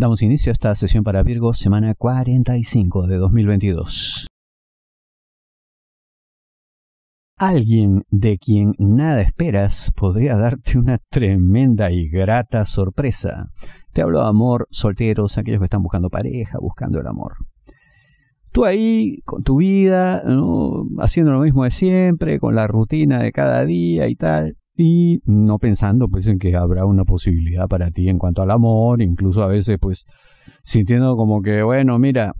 Damos inicio a esta sesión para Virgo, semana 45 de 2022. Alguien de quien nada esperas podría darte una tremenda y grata sorpresa. Te hablo de amor, solteros, aquellos que están buscando pareja, buscando el amor tú ahí con tu vida, haciendo lo mismo de siempre, con la rutina de cada día y tal, y no pensando pues en que habrá una posibilidad para ti en cuanto al amor, incluso a veces pues sintiendo como que bueno, mira,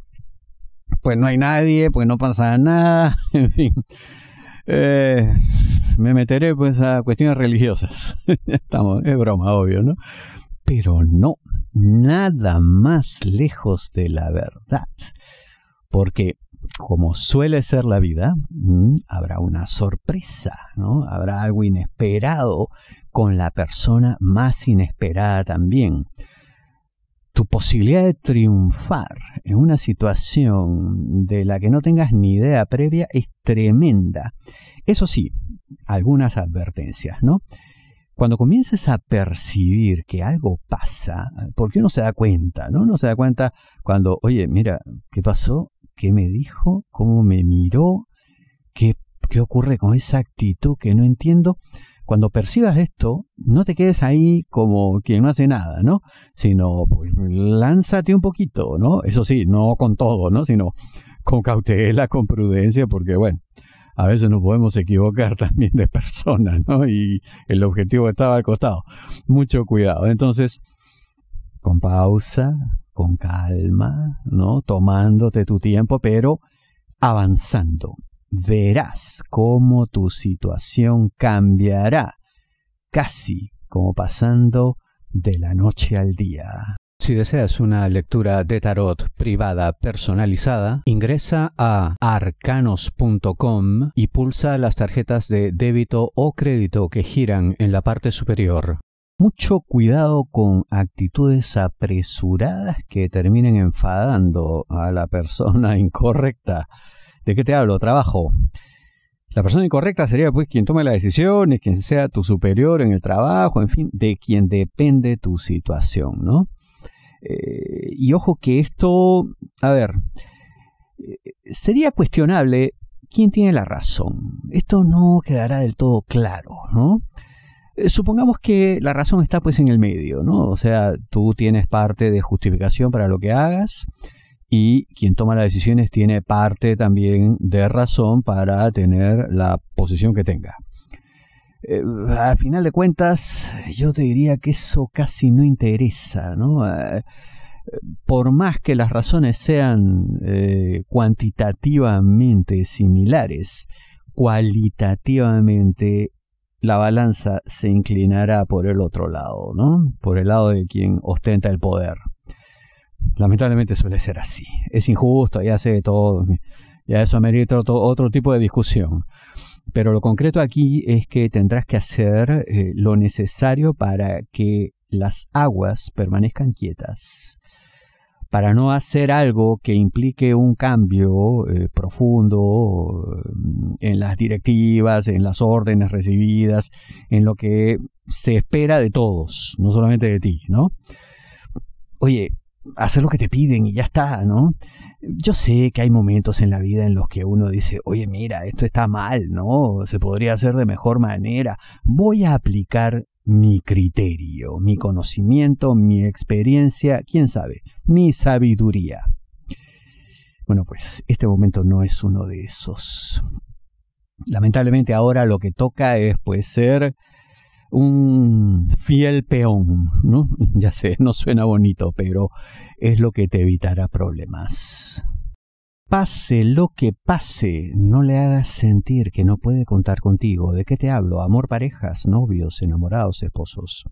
pues no hay nadie, pues no pasa nada, en fin. Eh, me meteré pues a cuestiones religiosas. Estamos, es broma, obvio, ¿no? Pero no, nada más lejos de la verdad. Porque como suele ser la vida, mm, habrá una sorpresa, ¿no? Habrá algo inesperado con la persona más inesperada también. Tu posibilidad de triunfar en una situación de la que no tengas ni idea previa es tremenda. Eso sí, algunas advertencias, ¿no? cuando comiences a percibir que algo pasa, porque uno se da cuenta, ¿no? Uno se da cuenta cuando, oye, mira, ¿qué pasó? ¿Qué me dijo, cómo me miró, qué, qué ocurre con esa actitud que no entiendo. Cuando percibas esto, no te quedes ahí como quien no hace nada, ¿no? Sino, pues, lánzate un poquito, ¿no? Eso sí, no con todo, ¿no? Sino con cautela, con prudencia, porque, bueno, a veces nos podemos equivocar también de personas, ¿no? Y el objetivo estaba al costado. Mucho cuidado. Entonces, con pausa, con calma, ¿no? Tomándote tu tiempo, pero avanzando. Verás cómo tu situación cambiará, casi como pasando de la noche al día. Si deseas una lectura de tarot privada personalizada, ingresa a arcanos.com y pulsa las tarjetas de débito o crédito que giran en la parte superior. Mucho cuidado con actitudes apresuradas que terminen enfadando a la persona incorrecta. ¿De qué te hablo? Trabajo. La persona incorrecta sería pues quien tome las decisiones, quien sea tu superior en el trabajo, en fin, de quien depende tu situación, ¿no? Eh, y ojo que esto, a ver, eh, sería cuestionable quién tiene la razón. Esto no quedará del todo claro, ¿no? Eh, supongamos que la razón está pues en el medio, ¿no? O sea, tú tienes parte de justificación para lo que hagas y quien toma las decisiones tiene parte también de razón para tener la posición que tenga. Eh, al final de cuentas, yo te diría que eso casi no interesa, ¿no? Eh, por más que las razones sean cuantitativamente similares, cualitativamente la balanza se inclinará por el otro lado, ¿no? Por el lado de quien ostenta el poder. Lamentablemente suele ser así. Es injusto y hace de todo. Y a eso amerita otro, tipo de discusión. Pero lo concreto aquí es que tendrás que hacer eh, lo necesario para que las aguas permanezcan quietas para no hacer algo que implique un cambio eh, profundo eh, en las directivas, en las órdenes recibidas, en lo que se espera de todos, no solamente de ti, ¿no? Oye, hacer lo que te piden y ya está, ¿no? Yo sé que hay momentos en la vida en los que uno dice, oye, mira, esto está mal, ¿no? Se podría hacer de mejor manera. Voy a aplicar mi criterio, mi conocimiento, mi experiencia, quién sabe, mi sabiduría. Bueno, pues este momento no es uno de esos. Lamentablemente ahora lo que toca es pues ser un fiel peón, ¿no? Ya sé, no suena bonito, pero es lo que te evitará problemas pase lo que pase, no le hagas sentir que no puede contar contigo. ¿De qué te hablo? Amor, parejas, novios, enamorados, esposos.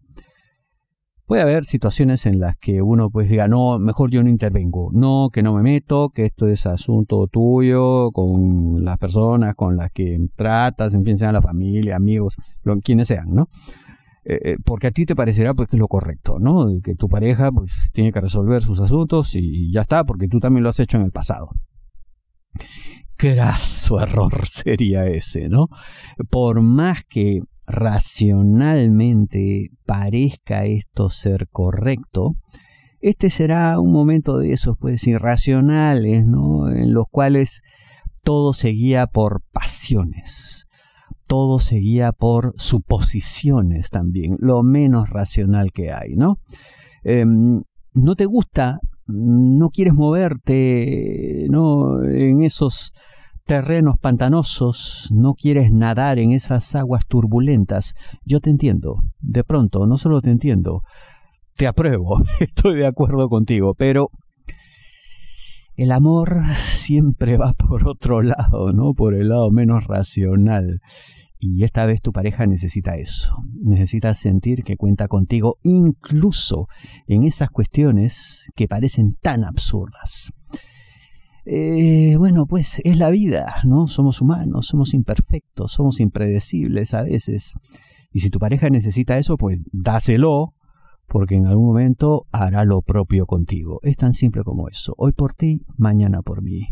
Puede haber situaciones en las que uno pues diga, no, mejor yo no intervengo, no, que no me meto, que esto es asunto tuyo, con las personas con las que tratas, en fin, sean la familia, amigos, quienes sean, ¿no? Eh, eh, porque a ti te parecerá pues que es lo correcto, ¿no? Que tu pareja pues tiene que resolver sus asuntos y ya está, porque tú también lo has hecho en el pasado. Graso error sería ese, ¿no? Por más que racionalmente parezca esto ser correcto, este será un momento de esos, pues, irracionales, ¿no? En los cuales todo seguía por pasiones, todo seguía por suposiciones también, lo menos racional que hay, ¿no? Em, no te gusta no quieres moverte ¿no? en esos terrenos pantanosos, no quieres nadar en esas aguas turbulentas. Yo te entiendo, de pronto, no solo te entiendo, te apruebo, estoy de acuerdo contigo, pero el amor siempre va por otro lado, ¿no? Por el lado menos racional. Y esta vez tu pareja necesita eso, necesita sentir que cuenta contigo incluso en esas cuestiones que parecen tan absurdas. Eh, bueno, pues es la vida, ¿no? Somos humanos, somos imperfectos, somos impredecibles a veces. Y si tu pareja necesita eso, pues dáselo, porque en algún momento hará lo propio contigo. Es tan simple como eso. Hoy por ti, mañana por mí.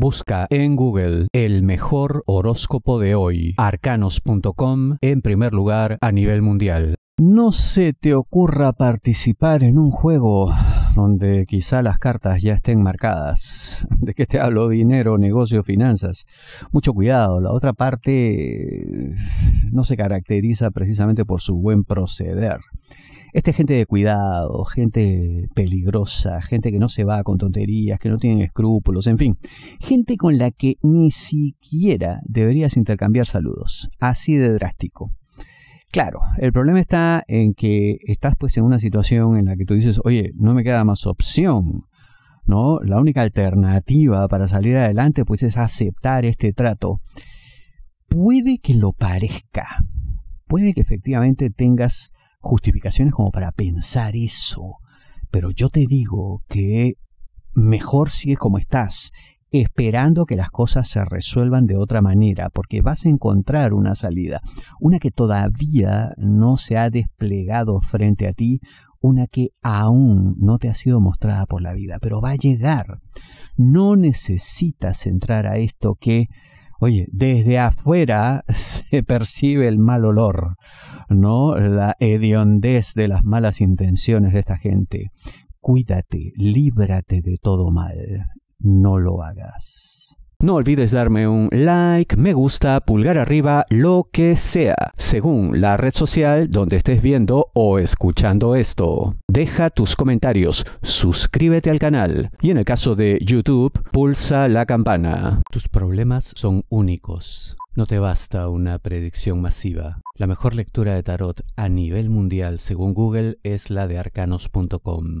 Busca en Google el mejor horóscopo de hoy, arcanos.com, en primer lugar a nivel mundial. No se te ocurra participar en un juego donde quizá las cartas ya estén marcadas. ¿De qué te hablo? Dinero, negocio, finanzas. Mucho cuidado. La otra parte eh, no se caracteriza precisamente por su buen proceder. Esta es gente de cuidado, gente peligrosa, gente que no se va con tonterías, que no tienen escrúpulos, en fin, gente con la que ni siquiera deberías intercambiar saludos, así de drástico. Claro, el problema está en que estás pues en una situación en la que tú dices, oye, no me queda más opción, ¿no? La única alternativa para salir adelante pues es aceptar este trato. Puede que lo parezca, puede que efectivamente tengas justificaciones como para pensar eso. Pero yo te digo que mejor sigues como estás, esperando que las cosas se resuelvan de otra manera, porque vas a encontrar una salida, una que todavía no se ha desplegado frente a ti, una que aún no te ha sido mostrada por la vida, pero va a llegar. No necesitas entrar a esto que Oye, desde afuera se percibe el mal olor, ¿no? La hediondez de las malas intenciones de esta gente. Cuídate, líbrate de todo mal. No lo hagas. No olvides darme un like, me gusta, pulgar arriba, lo que sea, según la red social donde estés viendo o escuchando esto. Deja tus comentarios, suscríbete al canal y en el caso de YouTube, pulsa la campana. Tus problemas son únicos. No te basta una predicción masiva. La mejor lectura de tarot a nivel mundial según Google es la de arcanos.com.